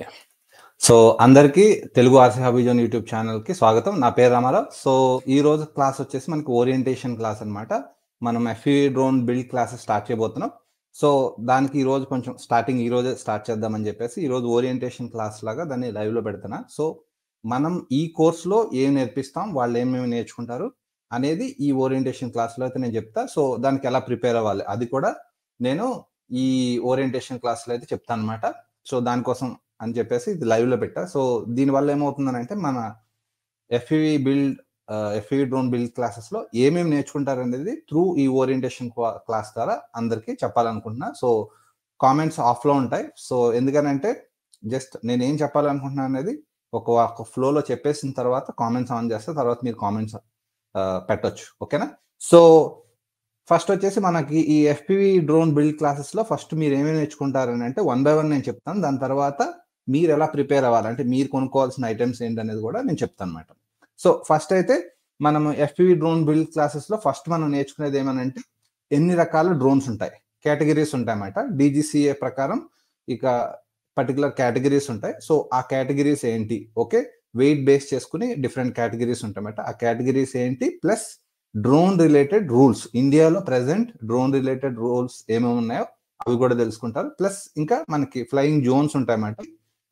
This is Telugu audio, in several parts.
యా సో అందరికీ తెలుగు ఆసియాబిజోన్ యూట్యూబ్ ఛానల్కి స్వాగతం నా పేరు రామారావు సో ఈ రోజు క్లాస్ వచ్చేసి మనకి ఓరియంటేషన్ క్లాస్ అనమాట మనం FPV drone build classes start చేయబోతున్నాం సో దానికి ఈ రోజు కొంచెం స్టార్టింగ్ ఈ రోజే స్టార్ట్ చేద్దామని చెప్పేసి ఈ రోజు ఓరియంటేషన్ క్లాస్ లాగా దాన్ని లైవ్లో పెడుతున్నా సో మనం ఈ కోర్స్లో ఏం నేర్పిస్తాం వాళ్ళు ఏమేమి నేర్చుకుంటారు అనేది ఈ ఓరియంటేషన్ క్లాస్లో అయితే నేను చెప్తా సో దానికి ఎలా ప్రిపేర్ అవ్వాలి అది కూడా నేను ఈ ఓరియంటేషన్ క్లాస్లో అయితే చెప్తాను అనమాట సో దానికోసం అని చెప్పేసి ఇది లైవ్లో పెట్టా సో దీనివల్ల ఏమవుతుందని అంటే మన FPV build FPV drone build క్లాసెస్లో ఏమేమి నేర్చుకుంటారు అనేది త్రూ ఈ ఓరియంటేషన్ క్లాస్ ద్వారా అందరికీ చెప్పాలనుకుంటున్నా సో కామెంట్స్ ఆఫ్లో ఉంటాయి సో ఎందుకనంటే జస్ట్ నేను ఏం చెప్పాలనుకుంటున్నా అనేది ఒక ఫ్లోలో చెప్పేసిన తర్వాత కామెంట్స్ ఆన్ చేస్తే తర్వాత మీరు కామెంట్స్ పెట్టొచ్చు ఓకేనా సో ఫస్ట్ వచ్చేసి మనకి ఈ ఎఫ్పివి డ్రోన్ బిల్డ్ క్లాసెస్లో ఫస్ట్ మీరు ఏమేమి నేర్చుకుంటారని అంటే వన్ బై వన్ నేను చెప్తాను దాని తర్వాత మీరు ఎలా ప్రిపేర్ అవ్వాలి అంటే మీరు కొనుక్కోవాల్సిన ఐటమ్స్ ఏంటనేది కూడా నేను చెప్తాను అనమాట సో ఫస్ట్ అయితే మనం ఎఫ్పివి డ్రోన్ బిల్డ్ క్లాసెస్లో ఫస్ట్ మనం నేర్చుకునేది ఏమనంటే ఎన్ని రకాల డ్రోన్స్ ఉంటాయి కేటగిరీస్ ఉంటాయన్నమాట డీజీసీఏ ప్రకారం ఇక పర్టికులర్ కేటగిరీస్ ఉంటాయి సో ఆ కేటగిరీస్ ఏంటి ఓకే వెయిట్ బేస్ చేసుకుని డిఫరెంట్ కేటగిరీస్ ఉంటాయన్నమాట ఆ కేటగిరీస్ ఏంటి ప్లస్ డ్రోన్ రిలేటెడ్ రూల్స్ ఇండియాలో ప్రజెంట్ డ్రోన్ రిలేటెడ్ రూల్స్ ఏమేమి ఉన్నాయో అవి కూడా తెలుసుకుంటారు ప్లస్ ఇంకా మనకి ఫ్లయింగ్ జోన్స్ ఉంటాయన్నమాట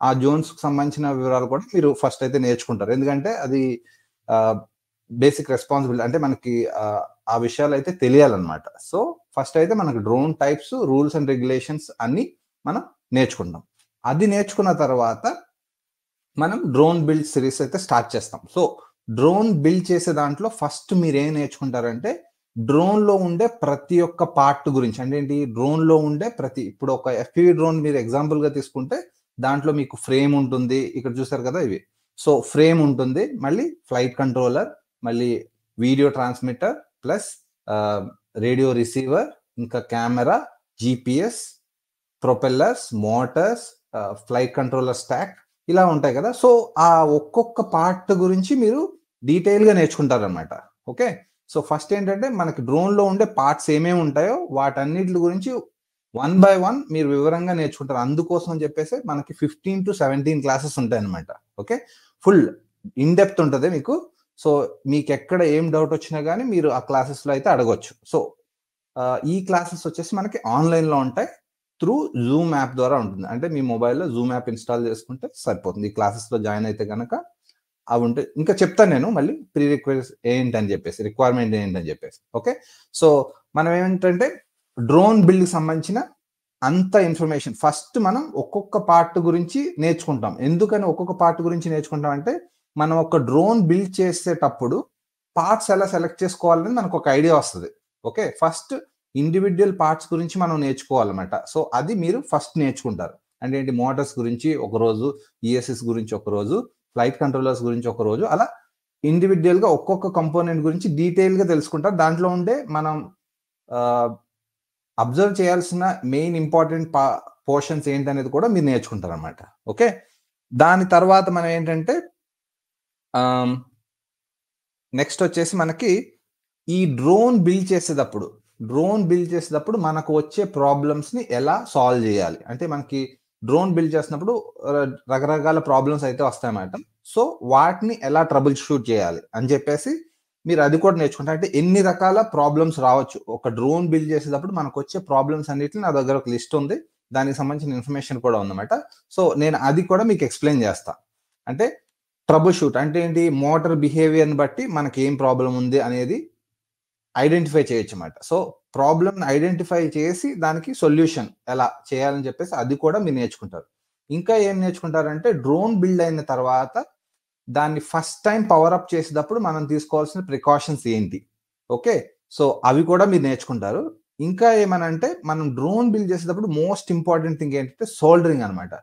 ఆ కు సంబంధించిన వివరాలు కూడా మీరు ఫస్ట్ అయితే నేర్చుకుంటారు ఎందుకంటే అది బేసిక్ రెస్పాన్సిబిలిటీ అంటే మనకి ఆ విషయాలు అయితే తెలియాలన్నమాట సో ఫస్ట్ అయితే మనకు drone types rules and regulations అన్నీ మనం నేర్చుకుంటాం అది నేర్చుకున్న తర్వాత మనం డ్రోన్ బిల్డ్ సిరీస్ అయితే స్టార్ట్ చేస్తాం సో డ్రోన్ బిల్డ్ చేసే దాంట్లో ఫస్ట్ మీరు ఏం నేర్చుకుంటారంటే డ్రోన్లో ఉండే ప్రతి ఒక్క పార్ట్ గురించి అంటే ఏంటి డ్రోన్లో ఉండే ప్రతి ఇప్పుడు ఒక ఎఫ్పీవీ డ్రోన్ మీరు ఎగ్జాంపుల్గా తీసుకుంటే దాంట్లో మీకు ఫ్రేమ్ ఉంటుంది ఇక్కడ చూసారు కదా ఇవి సో ఫ్రేమ్ ఉంటుంది మళ్ళీ ఫ్లైట్ కంట్రోలర్ మళ్ళీ video transmitter plus radio receiver ఇంకా camera GPS propellers motors flight controller stack ఇలా ఉంటాయి కదా సో ఆ ఒక్కొక్క పార్ట్ గురించి మీరు డీటెయిల్గా నేర్చుకుంటారనమాట ఓకే సో ఫస్ట్ ఏంటంటే మనకి డ్రోన్లో ఉండే పార్ట్స్ ఏమేమి ఉంటాయో వాటన్నిటి గురించి వన్ బై వన్ మీరు వివరంగా నేర్చుకుంటారు అందుకోసం అని చెప్పేసి మనకి ఫిఫ్టీన్ టు సెవెంటీన్ క్లాసెస్ ఉంటాయి అనమాట ఓకే ఫుల్ ఇన్ డెప్త్ ఉంటుంది మీకు సో మీకు ఎక్కడ ఏం డౌట్ వచ్చినా కానీ మీరు ఆ క్లాసెస్లో అయితే అడగొచ్చు సో ఈ క్లాసెస్ వచ్చేసి మనకి ఆన్లైన్లో ఉంటాయి త్రూ జూమ్ యాప్ ద్వారా ఉంటుంది అంటే మీ మొబైల్లో జూమ్ యాప్ ఇన్స్టాల్ చేసుకుంటే సరిపోతుంది ఈ క్లాసెస్లో జాయిన్ అయితే కనుక అవి ఉంటాయి ఇంకా చెప్తాను నేను మళ్ళీ ప్రీ రిక్వెస్ట్ ఏంటని చెప్పేసి రిక్వైర్మెంట్ ఏంటని చెప్పేసి ఓకే సో మనం ఏంటంటే డ్రోన్ బిల్డ్ సంబంధించిన అంత ఇన్ఫర్మేషన్ ఫస్ట్ మనం ఒక్కొక్క పార్ట్ గురించి నేర్చుకుంటాం ఎందుకని ఒక్కొక్క పార్ట్ గురించి నేర్చుకుంటాం అంటే మనం ఒక డ్రోన్ బిల్డ్ చేసేటప్పుడు పార్ట్స్ ఎలా సెలెక్ట్ చేసుకోవాలని మనకు ఒక ఐడియా వస్తుంది ఓకే ఫస్ట్ ఇండివిజువల్ పార్ట్స్ గురించి మనం నేర్చుకోవాలన్నమాట సో అది మీరు ఫస్ట్ నేర్చుకుంటారు అంటే ఏంటి మోటార్స్ గురించి ఒక రోజు ఈఎస్ఎస్ గురించి ఒక రోజు ఫ్లైట్ కంట్రోలర్స్ గురించి ఒక రోజు అలా ఇండివిజువల్గా ఒక్కొక్క కంపోనెంట్ గురించి డీటెయిల్గా తెలుసుకుంటారు దాంట్లో ఉండే మనం అబ్జర్వ్ చేయాల్సిన మెయిన్ ఇంపార్టెంట్ పా పోర్షన్స్ ఏంటనేది కూడా మీరు నేర్చుకుంటారు అనమాట ఓకే దాని తర్వాత మనం ఏంటంటే నెక్స్ట్ వచ్చేసి మనకి ఈ డ్రోన్ బిల్డ్ చేసేటప్పుడు డ్రోన్ బిల్డ్ చేసేటప్పుడు మనకు వచ్చే ప్రాబ్లమ్స్ని ఎలా సాల్వ్ చేయాలి అంటే మనకి డ్రోన్ బిల్డ్ చేసినప్పుడు రకరకాల ప్రాబ్లమ్స్ అయితే వస్తాయి మేడం సో వాటిని ఎలా ట్రబుల్ షూట్ చేయాలి అని చెప్పేసి మీరు అది కూడా నేర్చుకుంటారు అంటే ఎన్ని రకాల ప్రాబ్లమ్స్ రావచ్చు ఒక డ్రోన్ బిల్డ్ చేసేటప్పుడు మనకు వచ్చే ప్రాబ్లమ్స్ అన్నిటిని నా దగ్గర ఒక లిస్ట్ ఉంది దానికి సంబంధించిన ఇన్ఫర్మేషన్ కూడా ఉందన్నమాట సో నేను అది కూడా మీకు ఎక్స్ప్లెయిన్ చేస్తా అంటే ట్రబుల్ షూట్ అంటే ఏంటి మోటార్ బిహేవియర్ని బట్టి మనకి ఏం ప్రాబ్లం ఉంది అనేది ఐడెంటిఫై చేయొచ్చు అనమాట సో ప్రాబ్లమ్ని ఐడెంటిఫై చేసి దానికి సొల్యూషన్ ఎలా చేయాలని చెప్పేసి అది కూడా మీరు నేర్చుకుంటారు ఇంకా ఏం నేర్చుకుంటారంటే డ్రోన్ బిల్డ్ అయిన తర్వాత దాన్ని ఫస్ట్ టైం పవర్ అప్ చేసేటప్పుడు మనం తీసుకోవాల్సిన ప్రికాషన్స్ ఏంటి ఓకే సో అవి కూడా మీరు నేర్చుకుంటారు ఇంకా ఏమనంటే మనం డ్రోన్ బిల్డ్ చేసేటప్పుడు మోస్ట్ ఇంపార్టెంట్ థింగ్ ఏంటంటే సోల్డరింగ్ అనమాట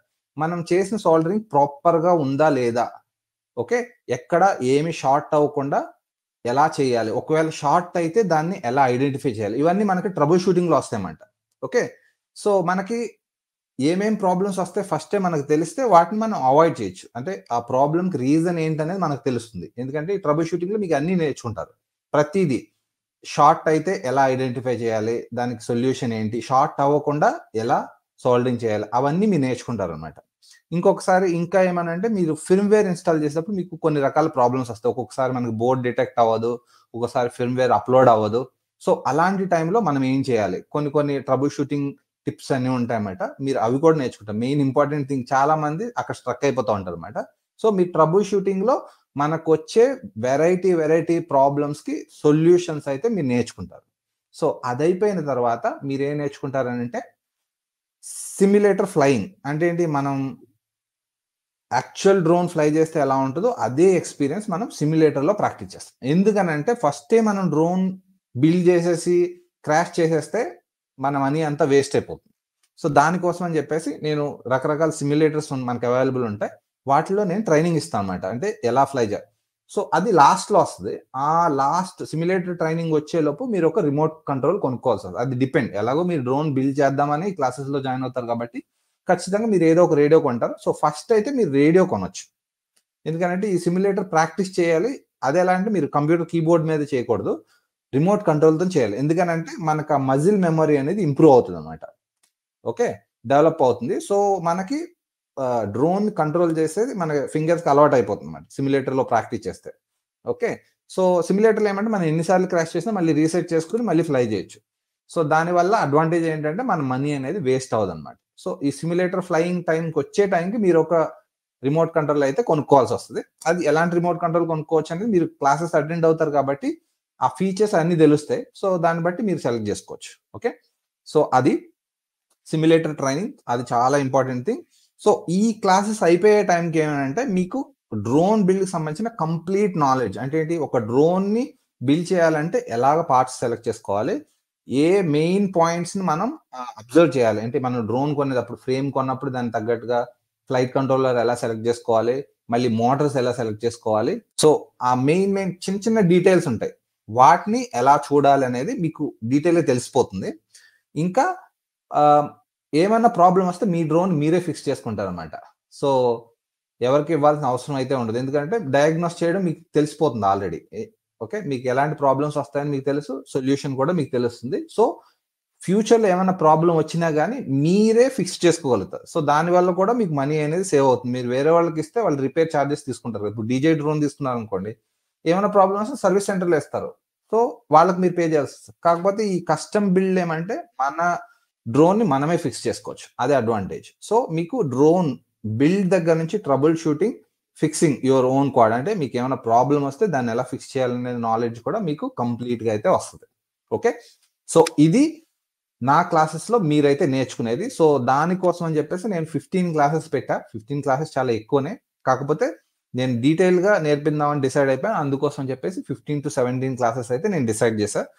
మనం చేసిన సోల్డరింగ్ ప్రాపర్గా ఉందా లేదా ఓకే ఎక్కడ ఏమి షార్ట్ అవ్వకుండా ఎలా చేయాలి ఒకవేళ షార్ట్ అయితే దాన్ని ఎలా ఐడెంటిఫై చేయాలి ఇవన్నీ మనకి ట్రబుల్ షూటింగ్లో వస్తాయన్నమాట ఓకే సో మనకి ఏమేం ప్రాబ్లమ్స్ వస్తే ఫస్టే మనకు తెలిస్తే వాటిని మనం అవాయిడ్ చేయొచ్చు అంటే ఆ ప్రాబ్లంకి రీజన్ ఏంటనేది మనకు తెలుస్తుంది ఎందుకంటే ట్రబుల్ షూటింగ్లో మీకు అన్నీ నేర్చుకుంటారు ప్రతిదీ షార్ట్ అయితే ఎలా ఐడెంటిఫై చేయాలి దానికి సొల్యూషన్ ఏంటి షార్ట్ అవ్వకుండా ఎలా సాల్వింగ్ చేయాలి అవన్నీ మీరు నేర్చుకుంటారు అనమాట ఇంకొకసారి ఇంకా ఏమనంటే మీరు ఫిల్మ్వేర్ ఇన్స్టాల్ చేసినప్పుడు మీకు కొన్ని రకాల ప్రాబ్లమ్స్ వస్తాయి ఒక్కొక్కసారి మనకి బోర్డ్ డిటెక్ట్ అవ్వదు ఒక్కొక్కసారి ఫిల్మ్వేర్ అప్లోడ్ అవ్వదు సో అలాంటి టైంలో మనం ఏం చేయాలి కొన్ని కొన్ని ట్రబుల్ షూటింగ్ టిప్స్ అన్నీ ఉంటాయన్నమాట మీరు అవి కూడా నేర్చుకుంటారు మెయిన్ ఇంపార్టెంట్ థింగ్ చాలా మంది అక్కడ స్ట్రక్ అయిపోతూ ఉంటారు అనమాట సో మీ ట్రబుల్ షూటింగ్లో మనకు వచ్చే వెరైటీ వెరైటీ ప్రాబ్లమ్స్కి సొల్యూషన్స్ అయితే మీరు నేర్చుకుంటారు సో అదైపోయిన తర్వాత మీరు ఏం నేర్చుకుంటారనంటే సిమ్యులేటర్ ఫ్లయింగ్ అంటే ఏంటి మనం యాక్చువల్ డ్రోన్ ఫ్లై చేస్తే ఎలా ఉంటుందో అదే ఎక్స్పీరియన్స్ మనం సిమ్యులేటర్లో ప్రాక్టీస్ చేస్తాం ఎందుకనంటే ఫస్టే మనం డ్రోన్ బిల్డ్ చేసేసి క్రాష్ చేసేస్తే మన మనీ అంతా వేస్ట్ అయిపోతుంది సో దానికోసం అని చెప్పేసి నేను రకరకాల సిమ్యులేటర్స్ మనకు అవైలబుల్ ఉంటాయి వాటిలో నేను ట్రైనింగ్ ఇస్తాను అనమాట అంటే ఎలా ఫ్లై చేయాలి సో అది లాస్ట్లో వస్తుంది ఆ లాస్ట్ సిమ్యులేటర్ ట్రైనింగ్ వచ్చేలోపు మీరు ఒక రిమోట్ కంట్రోల్ కొనుక్కోవాల్సి వస్తుంది అది డిపెండ్ ఎలాగో మీరు డ్రోన్ బిల్డ్ చేద్దామని క్లాసెస్లో జాయిన్ అవుతారు కాబట్టి ఖచ్చితంగా మీరు ఏదో ఒక రేడియో కొంటారు సో ఫస్ట్ అయితే మీరు రేడియో కొనొచ్చు ఎందుకంటే ఈ సిమ్యులేటర్ ప్రాక్టీస్ చేయాలి అదే ఎలా అంటే మీరు కంప్యూటర్ కీబోర్డ్ మీద చేయకూడదు రిమోట్ కంట్రోల్తో చేయాలి ఎందుకనంటే మనకు ఆ మజిల్ మెమరీ అనేది ఇంప్రూవ్ అవుతుంది అనమాట ఓకే డెవలప్ అవుతుంది సో మనకి డ్రోన్ కంట్రోల్ చేసేది మన ఫింగర్స్కి అలవాటు అయిపోతుంది అనమాట సిమ్యులేటర్లో ప్రాక్టీస్ చేస్తే ఓకే సో సిమ్యులేటర్లో ఏమంటే మనం ఎన్నిసార్లు క్రాష్ చేసినా మళ్ళీ రీసెట్ చేసుకుని మళ్ళీ ఫ్లై చేయొచ్చు సో దానివల్ల అడ్వాంటేజ్ ఏంటంటే మన మనీ అనేది వేస్ట్ అవ్వదు అనమాట సో ఈ సిమ్యులేటర్ ఫ్లయింగ్ టైంకి వచ్చే టైంకి మీరు ఒక రిమోట్ కంట్రోల్ అయితే కొనుక్కోవాల్సి వస్తుంది అది ఎలాంటి రిమోట్ కంట్రోల్ కొనుక్కోవచ్చు అనేది మీరు క్లాసెస్ అటెండ్ అవుతారు కాబట్టి ఆ ఫీచర్స్ అన్నీ తెలుస్తాయి సో దాన్ని బట్టి మీరు సెలెక్ట్ చేసుకోవచ్చు ఓకే సో అది సిమ్యులేటర్ ట్రైనింగ్ అది చాలా ఇంపార్టెంట్ థింగ్ సో ఈ క్లాసెస్ అయిపోయే టైంకి ఏమంటే మీకు డ్రోన్ బిల్డ్కి సంబంధించిన కంప్లీట్ నాలెడ్జ్ అంటే ఏంటి ఒక డ్రోన్ని బిల్డ్ చేయాలంటే ఎలాగ పార్ట్స్ సెలెక్ట్ చేసుకోవాలి ఏ మెయిన్ పాయింట్స్ని మనం అబ్జర్వ్ చేయాలి అంటే మనం డ్రోన్ కొనేటప్పుడు ఫ్రేమ్ కొన్నప్పుడు దానికి తగ్గట్టుగా ఫ్లైట్ కంట్రోలర్ ఎలా సెలెక్ట్ చేసుకోవాలి మళ్ళీ మోటార్స్ ఎలా సెలెక్ట్ చేసుకోవాలి సో ఆ మెయిన్ మెయిన్ చిన్న చిన్న డీటెయిల్స్ ఉంటాయి వాటిని ఎలా చూడాలి అనేది మీకు డీటెయిల్గా తెలిసిపోతుంది ఇంకా ఏమైనా ప్రాబ్లం వస్తే మీ డ్రోన్ మీరే ఫిక్స్ చేసుకుంటారనమాట సో ఎవరికి ఇవ్వాల్సిన అవసరం అయితే ఉండదు ఎందుకంటే డయాగ్నోస్ చేయడం మీకు తెలిసిపోతుంది ఆల్రెడీ ఓకే మీకు ఎలాంటి ప్రాబ్లమ్స్ వస్తాయని మీకు తెలుసు సొల్యూషన్ కూడా మీకు తెలుస్తుంది సో ఫ్యూచర్లో ఏమైనా ప్రాబ్లం వచ్చినా కానీ మీరే ఫిక్స్ చేసుకోగలుగుతారు సో దానివల్ల కూడా మీకు మనీ అనేది సేవ్ అవుతుంది మీరు వేరే వాళ్ళకి ఇస్తే వాళ్ళు రిపేర్ ఛార్జెస్ తీసుకుంటారు ఇప్పుడు డీజే డ్రోన్ తీసుకున్నారు అనుకోండి ఏమైనా ప్రాబ్లమ్ వస్తే సర్వీస్ సెంటర్లో ఇస్తారు సో వాళ్ళకి మీరు పే చేయాల్సి వస్తుంది కాకపోతే ఈ కస్టమ్ బిల్డ్ ఏమంటే మన డ్రోన్ని మనమే ఫిక్స్ చేసుకోవచ్చు అదే అడ్వాంటేజ్ సో మీకు డ్రోన్ బిల్డ్ దగ్గర నుంచి troubleshooting fixing your own quad అంటే మీకు ఏమైనా ప్రాబ్లం వస్తే దాన్ని ఎలా ఫిక్స్ చేయాలనే నాలెడ్జ్ కూడా మీకు కంప్లీట్గా అయితే వస్తుంది ఓకే సో ఇది నా క్లాసెస్లో మీరైతే నేర్చుకునేది సో దానికోసం అని చెప్పేసి నేను ఫిఫ్టీన్ క్లాసెస్ పెట్టా ఫిఫ్టీన్ క్లాసెస్ చాలా ఎక్కువనే కాకపోతే నేను డీటెయిల్గా నేర్పిందామని డిసైడ్ అయిపోయాను అందుకోసం చెప్పేసి ఫిఫ్టీన్ టు సెవెంటీన్ క్లాసెస్ అయితే నేను డిసైడ్ చేశాను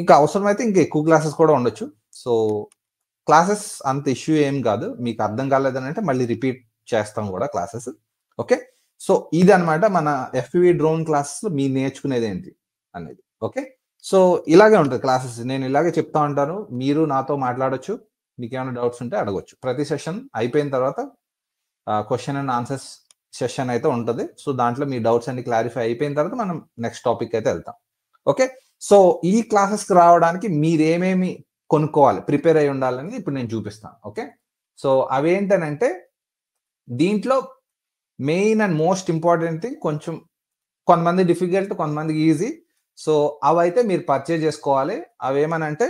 ఇంకా అవసరమైతే ఇంకా ఎక్కువ క్లాసెస్ కూడా ఉండొచ్చు సో క్లాసెస్ అంత ఇష్యూ ఏం కాదు మీకు అర్థం కాలేదని అంటే మళ్ళీ రిపీట్ చేస్తాం కూడా క్లాసెస్ ఓకే సో ఇది అనమాట మన ఎఫ్పివి డ్రోన్ క్లాసెస్ మీ నేర్చుకునేది ఏంటి అనేది ఓకే సో ఇలాగే ఉంటుంది క్లాసెస్ నేను ఇలాగే చెప్తా ఉంటాను మీరు నాతో మాట్లాడొచ్చు మీకు ఏమైనా డౌట్స్ ఉంటే అడగొచ్చు ప్రతి సెషన్ అయిపోయిన తర్వాత క్వశ్చన్ అండ్ ఆన్సర్స్ సెషన్ అయితే ఉంటుంది సో దాంట్లో మీ డౌట్స్ అన్ని క్లారిఫై అయిపోయిన తర్వాత మనం నెక్స్ట్ టాపిక్ అయితే వెళ్తాం ఓకే సో ఈ క్లాసెస్కి రావడానికి మీరేమేమి కొనుక్కోవాలి ప్రిపేర్ అయి ఉండాలని ఇప్పుడు నేను చూపిస్తాను ఓకే సో అవేంటనంటే దీంట్లో main and most important thing కొంచెం కొంతమంది డిఫికల్ట్ కొంతమందికి ఈజీ సో అవైతే మీరు పర్చేజ్ చేసుకోవాలి అవేమనంటే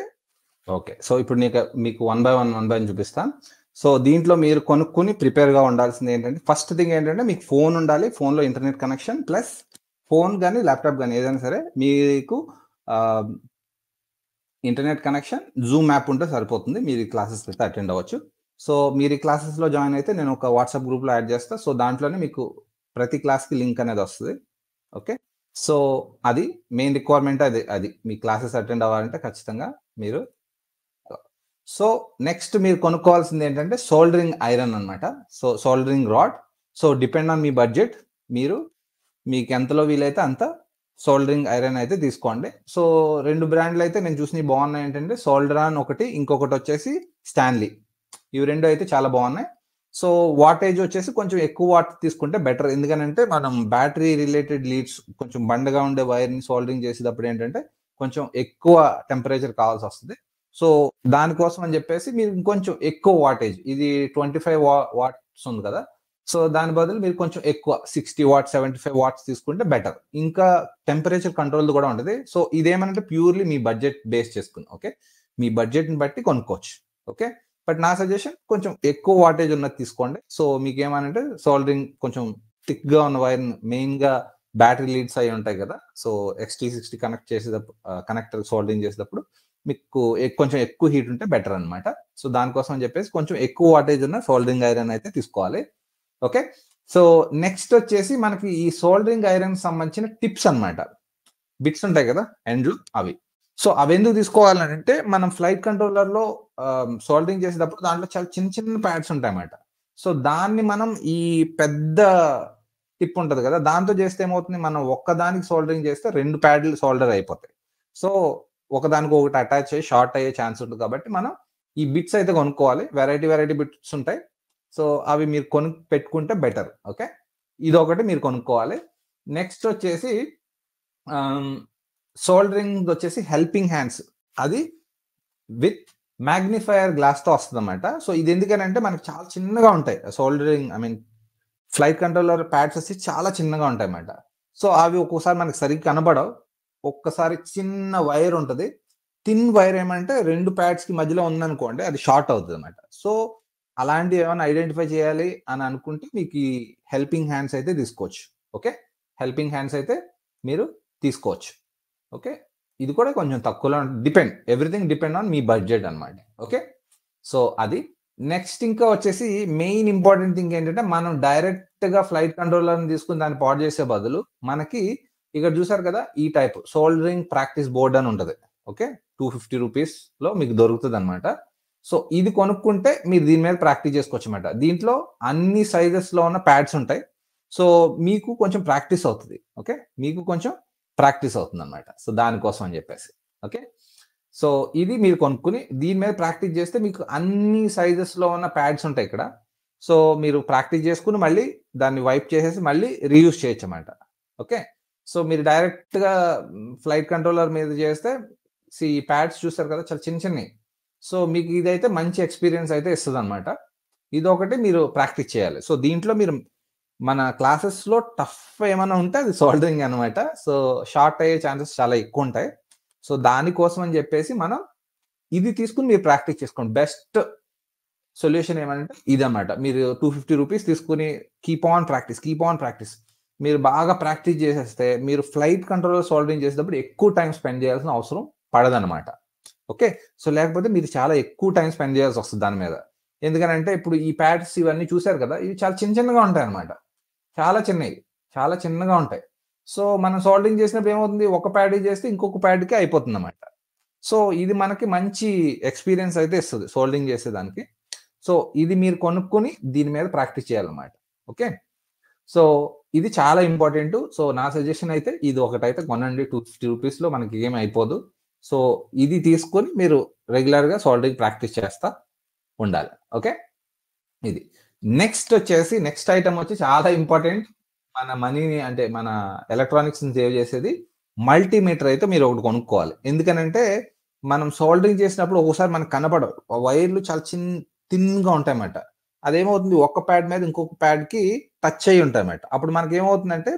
ఓకే సో ఇప్పుడు నీకు మీకు one by one one by చూపిస్తాను సో దీంట్లో మీరు కొనుక్కుని ప్రిపేర్గా ఉండాల్సింది ఏంటంటే ఫస్ట్ థింగ్ ఏంటంటే మీకు ఫోన్ ఉండాలి ఫోన్లో ఇంటర్నెట్ కనెక్షన్ ప్లస్ ఫోన్ కానీ ల్యాప్టాప్ కానీ ఏదైనా సరే మీకు ఇంటర్నెట్ కనెక్షన్ జూమ్ యాప్ ఉంటే సరిపోతుంది మీరు ఈ క్లాసెస్ అయితే అటెండ్ అవ్వచ్చు సో మీరు ఈ క్లాసెస్లో జాయిన్ అయితే నేను ఒక వాట్సాప్ గ్రూప్లో యాడ్ చేస్తాను సో దాంట్లోనే మీకు ప్రతి క్లాస్కి లింక్ అనేది వస్తుంది ఓకే సో అది మెయిన్ రిక్వైర్మెంట్ అది అది మీ క్లాసెస్ అటెండ్ అవ్వాలంటే ఖచ్చితంగా మీరు సో నెక్స్ట్ మీరు కొనుక్కోవాల్సింది ఏంటంటే సోల్డరింగ్ ఐరన్ అనమాట so soldering rod so depend on మీ బడ్జెట్ మీరు మీకు ఎంతలో వీలైతే అంత సోల్డరింగ్ ఐరన్ అయితే తీసుకోండి సో రెండు బ్రాండ్లు అయితే నేను చూసినవి బాగున్నాయి ఏంటంటే సోల్డరాన్ ఒకటి ఇంకొకటి వచ్చేసి స్టాన్లీ ఇవి రెండు అయితే చాలా బాగున్నాయి సో వాటేజ్ వచ్చేసి కొంచెం ఎక్కువ వాట్ తీసుకుంటే బెటర్ ఎందుకనంటే మనం బ్యాటరీ రిలేటెడ్ లీడ్స్ కొంచెం బండగా ఉండే వైర్ని సోల్డరింగ్ చేసేటప్పుడు ఏంటంటే కొంచెం ఎక్కువ టెంపరేచర్ కావాల్సి వస్తుంది సో దానికోసం అని చెప్పేసి మీరు ఇంకొంచెం ఎక్కువ వాటేజ్ ఇది ట్వంటీ ఫైవ్ వాట్స్ ఉంది కదా సో దాని బదులు మీరు కొంచెం ఎక్కువ sixty watts seventy five watts తీసుకుంటే బెటర్ ఇంకా టెంపరేచర్ కంట్రోల్ కూడా ఉంటుంది సో ఇదేమంటే ప్యూర్లీ మీ బడ్జెట్ బేస్ చేసుకుని ఓకే మీ బడ్జెట్ని బట్టి కొనుక్కోవచ్చు ఓకే బట్ నా సజెషన్ కొంచెం ఎక్కువ వాటేజ్ ఉన్నది తీసుకోండి సో మీకు ఏమనంటే సోల్డరింగ్ కొంచెం థిక్గా ఉన్న వైర్ మెయిన్గా బ్యాటరీ లీడ్స్ అయి ఉంటాయి కదా సో ఎక్స్టీ సిక్స్టీ కనెక్ట్ చేసేటప్పుడు కనెక్టర్ సోల్డింగ్ చేసేటప్పుడు మీకు కొంచెం ఎక్కువ హీట్ ఉంటే బెటర్ అనమాట సో దానికోసం అని చెప్పేసి కొంచెం ఎక్కువ వాటేజ్ ఉన్న సోల్డింగ్ ఐరన్ అయితే తీసుకోవాలి ఓకే సో నెక్స్ట్ వచ్చేసి మనకి ఈ సోల్డరింగ్ ఐరన్ సంబంధించిన టిప్స్ అనమాట బిట్స్ ఉంటాయి కదా ఎండ్లు అవి సో అవి ఎందుకు తీసుకోవాలని అంటే మనం ఫ్లైట్ కంట్రోలర్లో సోల్డరింగ్ చేసేటప్పుడు దాంట్లో చాలా చిన్న చిన్న ప్యాడ్స్ ఉంటాయి అన్నమాట సో దాన్ని మనం ఈ పెద్ద టిప్ ఉంటుంది కదా దాంతో చేస్తే ఏమవుతుంది మనం ఒక్కదానికి సోల్డరింగ్ చేస్తే రెండు ప్యాడ్లు సోల్డర్ అయిపోతాయి సో ఒకదానికి ఒకటి అటాచ్ అయ్యి షార్ట్ అయ్యే ఛాన్స్ ఉంటుంది కాబట్టి మనం ఈ బిట్స్ అయితే కొనుక్కోవాలి వెరైటీ వెరైటీ బిట్స్ ఉంటాయి సో అవి మీరు కొను పెట్టుకుంటే బెటర్ ఓకే ఇది ఒకటి మీరు కొనుక్కోవాలి నెక్స్ట్ వచ్చేసి సోల్డరింగ్ వచ్చేసి హెల్పింగ్ హ్యాండ్స్ అది విత్ మ్యాగ్నిఫైయర్ గ్లాస్తో వస్తుంది అనమాట సో ఇది ఎందుకని అంటే మనకు చాలా చిన్నగా ఉంటాయి soldering I mean flight controller pads వచ్చి చాలా చిన్నగా ఉంటాయి అన్నమాట సో అవి ఒక్కోసారి మనకి సరిగ్గా కనబడవు ఒక్కసారి చిన్న వైర్ ఉంటుంది థిన్ వైర్ ఏమంటే రెండు ప్యాడ్స్కి మధ్యలో ఉందనుకోండి అది షార్ట్ అవుతుంది అనమాట సో అలాంటివి ఏమైనా ఐడెంటిఫై చేయాలి అని అనుకుంటే మీకు ఈ హెల్పింగ్ హ్యాండ్స్ అయితే తీసుకోవచ్చు ఓకే హెల్పింగ్ హ్యాండ్స్ అయితే మీరు తీసుకోవచ్చు ఓకే ఇది కూడా కొంచెం తక్కువలో డిపెండ్ ఎవ్రీథింగ్ డిపెండ్ ఆన్ మీ బడ్జెట్ అనమాట ఓకే సో అది నెక్స్ట్ ఇంకా వచ్చేసి మెయిన్ ఇంపార్టెంట్ థింగ్ ఏంటంటే మనం డైరెక్ట్ గా ఫ్లైట్ కంట్రోలర్ తీసుకుని దాన్ని పాడు చేసే బదులు మనకి ఇక్కడ చూసారు కదా ఈ టైప్ సోల్డరింగ్ ప్రాక్టీస్ బోర్డ్ అని ఉంటుంది ఓకే టూ ఫిఫ్టీ రూపీస్ లో మీకు దొరుకుతుంది అనమాట సో ఇది కొనుక్కుంటే మీరు దీని మీద ప్రాక్టీస్ చేసుకోవచ్చు అనమాట దీంట్లో అన్ని సైజెస్ లో ఉన్న ప్యాడ్స్ ఉంటాయి సో మీకు కొంచెం ప్రాక్టీస్ అవుతుంది ఓకే మీకు కొంచెం ప్రాక్టీస్ అవుతుంది అనమాట సో దానికోసం అని చెప్పేసి ఓకే సో ఇది మీరు కొనుక్కుని దీని మీద ప్రాక్టీస్ చేస్తే మీకు అన్ని సైజెస్లో ఉన్న ప్యాడ్స్ ఉంటాయి ఇక్కడ సో మీరు ప్రాక్టీస్ చేసుకుని మళ్ళీ దాన్ని వైప్ చేసేసి మళ్ళీ రీయూస్ చేయొచ్చు అన్నమాట ఓకే సో మీరు డైరెక్ట్గా ఫ్లైట్ కంట్రోలర్ మీద చేస్తే ఈ ప్యాడ్స్ చూస్తారు కదా చాలా చిన్న చిన్నవి సో మీకు ఇదైతే మంచి ఎక్స్పీరియన్స్ అయితే ఇస్తుంది అనమాట ఇదొకటి మీరు ప్రాక్టీస్ చేయాలి సో దీంట్లో మీరు మన క్లాసెస్లో టఫ్ ఏమైనా ఉంటే అది సోల్డరింగ్ అనమాట సో షార్ట్ అయ్యే ఛాన్సెస్ చాలా ఎక్కువ ఉంటాయి సో దానికోసం అని చెప్పేసి మనం ఇది తీసుకుని మీరు ప్రాక్టీస్ చేసుకోండి బెస్ట్ సొల్యూషన్ ఏమంటే ఇదన్నమాట మీరు టూ ఫిఫ్టీ రూపీస్ తీసుకుని keep on practice keep on practice మీరు బాగా ప్రాక్టీస్ చేసేస్తే మీరు ఫ్లైట్ కంట్రోల్ సాల్వింగ్ చేసేటప్పుడు ఎక్కువ టైం స్పెండ్ చేయాల్సిన అవసరం పడదనమాట ఓకే సో లేకపోతే మీరు చాలా ఎక్కువ టైం స్పెండ్ చేయాల్సి వస్తుంది దాని మీద ఎందుకనంటే ఇప్పుడు ఈ ప్యాడ్స్ ఇవన్నీ చూశారు కదా ఇవి చాలా చిన్న చిన్నగా ఉంటాయి అనమాట చాలా చిన్నవి చాలా చిన్నగా ఉంటాయి సో మనం సోల్డింగ్ చేసినప్పుడు ఏమవుతుంది ఒక ప్యాడ్ చేస్తే ఇంకొక ప్యాడ్కి అయిపోతుంది అనమాట సో ఇది మనకి మంచి ఎక్స్పీరియన్స్ అయితే ఇస్తుంది సోల్డింగ్ చేసేదానికి సో ఇది మీరు కొనుక్కొని దీని మీద ప్రాక్టీస్ చేయాలన్నమాట ఓకే సో ఇది చాలా ఇంపార్టెంట్ సో నా సజెషన్ అయితే ఇది ఒకటైతే కొనండి టూ ఫిఫ్టీ రూపీస్లో మనకి ఏమి అయిపోదు సో ఇది తీసుకొని మీరు రెగ్యులర్గా సాల్డింగ్ ప్రాక్టీస్ చేస్తా ఉండాలి ఓకే ఇది నెక్స్ట్ వచ్చేసి నెక్స్ట్ ఐటమ్ వచ్చి చాలా ఇంపార్టెంట్ మన మనీని అంటే మన ఎలక్ట్రానిక్స్ ని సేవ్ చేసేది మల్టీమీటర్ అయితే మీరు ఒకటి కొనుక్కోవాలి ఎందుకనంటే మనం సోల్డరింగ్ చేసినప్పుడు ఒకసారి మనకు కనపడవు వైర్లు చాలా చిన్న థిన్గా ఉంటాయన్నమాట అదేమవుతుంది ఒక్క ప్యాడ్ మీద ఇంకొక ప్యాడ్కి టచ్ అయ్యి ఉంటాయన్నమాట అప్పుడు మనకి ఏమవుతుందంటే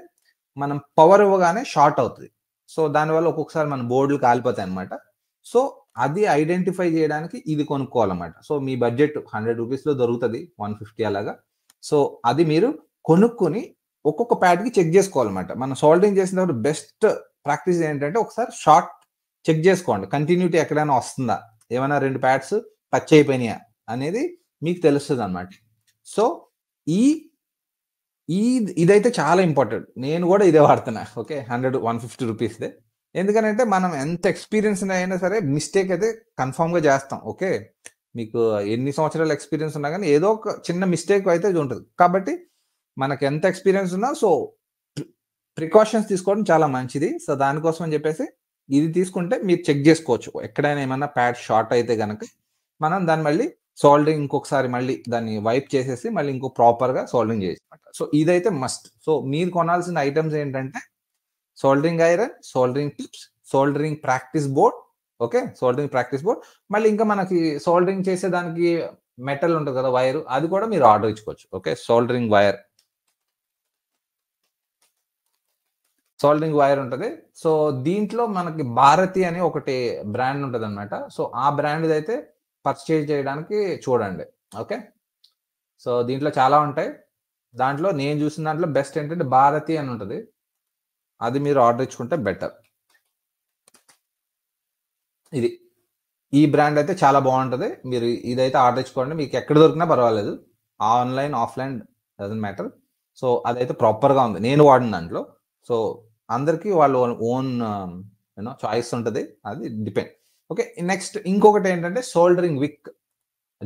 మనం పవర్ ఇవ్వగానే షార్ట్ అవుతుంది సో దానివల్ల ఒక్కొక్కసారి మన బోర్డులు కాలిపోతాయి అనమాట సో అది ఐడెంటిఫై చేయడానికి ఇది కొనుక్కోవాలన్నమాట సో మీ బడ్జెట్ హండ్రెడ్ రూపీస్లో దొరుకుతుంది వన్ ఫిఫ్టీ అలాగా సో అది మీరు కొనుక్కొని ఒక్కొక్క ప్యాడ్కి చెక్ చేసుకోవాలన్నమాట మనం చేసిన చేసినప్పుడు బెస్ట్ ప్రాక్టీస్ ఏంటంటే ఒకసారి షార్ట్ చెక్ చేసుకోండి కంటిన్యూటీ ఎక్కడైనా వస్తుందా ఏమైనా రెండు ప్యాడ్స్ టచ్ అయిపోయినాయా అనేది మీకు తెలుస్తుంది అనమాట సో ఈ ఈ ఇదైతే చాలా ఇంపార్టెంట్ నేను కూడా ఇదే వాడుతున్నా ఓకే హండ్రెడ్ వన్ ఫిఫ్టీ రూపీస్దే ఎందుకనంటే మనం ఎంత ఎక్స్పీరియన్స్ అయినా సరే మిస్టేక్ అయితే కన్ఫామ్గా చేస్తాం ఓకే మీకు ఎన్ని సంవత్సరాలు ఎక్స్పీరియన్స్ ఉన్నా కానీ ఏదో ఒక చిన్న మిస్టేక్ అయితే ఉంటుంది కాబట్టి మనకు ఎంత ఎక్స్పీరియన్స్ ఉన్నా సో ప్రికాషన్స్ తీసుకోవడం చాలా మంచిది సో దానికోసం అని చెప్పేసి ఇది తీసుకుంటే మీరు చెక్ చేసుకోవచ్చు ఎక్కడైనా ఏమైనా ప్యాడ్ షార్ట్ అయితే కనుక మనం దాన్ని మళ్ళీ సాల్డింగ్ ఇంకొకసారి మళ్ళీ దాన్ని వైప్ చేసేసి మళ్ళీ ఇంకో ప్రాపర్గా సాల్డింగ్ చేసేమాట సో ఇదైతే మస్ట్ సో మీరు కొనాల్సిన ఐటమ్స్ ఏంటంటే soldering iron soldering tips soldering practice board okay soldering practice board మళ్ళీ ఇంకా మనకి సోల్డరింగ్ చేసే దానికి మెటల్ ఉంటుంది కదా వైర్ అది కూడా మీరు ఆర్డర్ ఇచ్చుకోవచ్చు okay soldering wire soldering wire ఉంటుంది సో దీంట్లో మనకి భారతి అని ఒకటి బ్రాండ్ ఉంటుంది అనమాట సో ఆ బ్రాండ్ అయితే పర్చేజ్ చేయడానికి చూడండి ఓకే సో దీంట్లో చాలా ఉంటాయి దాంట్లో నేను చూసిన దాంట్లో బెస్ట్ ఏంటంటే భారతి అని ఉంటుంది అది మీరు ఆర్డర్ ఇచ్చుకుంటే బెటర్ ఇది ఈ బ్రాండ్ అయితే చాలా బాగుంటుంది మీరు ఇదైతే ఆర్డర్ ఇచ్చుకోండి మీకు ఎక్కడ దొరికినా పర్వాలేదు online offline doesn't matter so అదైతే ప్రాపర్గా ఉంది నేను వాడిన దాంట్లో సో అందరికీ వాళ్ళు ఓన్ యూనో చాయిస్ ఉంటుంది అది డిపెండ్ ఓకే నెక్స్ట్ ఇంకొకటి ఏంటంటే సోల్డరింగ్ విక్